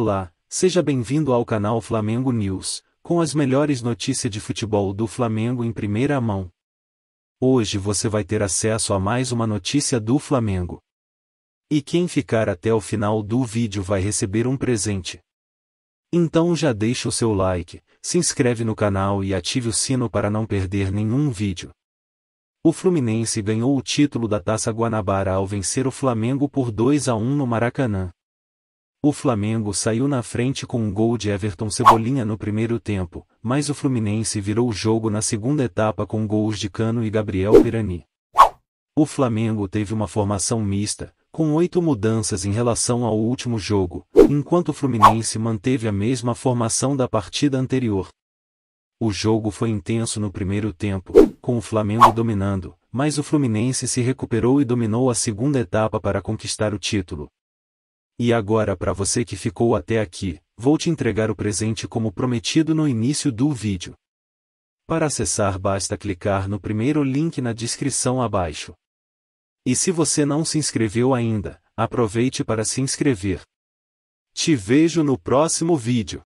Olá, seja bem-vindo ao canal Flamengo News, com as melhores notícias de futebol do Flamengo em primeira mão. Hoje você vai ter acesso a mais uma notícia do Flamengo. E quem ficar até o final do vídeo vai receber um presente. Então já deixa o seu like, se inscreve no canal e ative o sino para não perder nenhum vídeo. O Fluminense ganhou o título da Taça Guanabara ao vencer o Flamengo por 2 a 1 no Maracanã. O Flamengo saiu na frente com um gol de Everton Cebolinha no primeiro tempo, mas o Fluminense virou o jogo na segunda etapa com gols de Cano e Gabriel Pirani. O Flamengo teve uma formação mista, com oito mudanças em relação ao último jogo, enquanto o Fluminense manteve a mesma formação da partida anterior. O jogo foi intenso no primeiro tempo, com o Flamengo dominando, mas o Fluminense se recuperou e dominou a segunda etapa para conquistar o título, e agora para você que ficou até aqui, vou te entregar o presente como prometido no início do vídeo. Para acessar basta clicar no primeiro link na descrição abaixo. E se você não se inscreveu ainda, aproveite para se inscrever. Te vejo no próximo vídeo.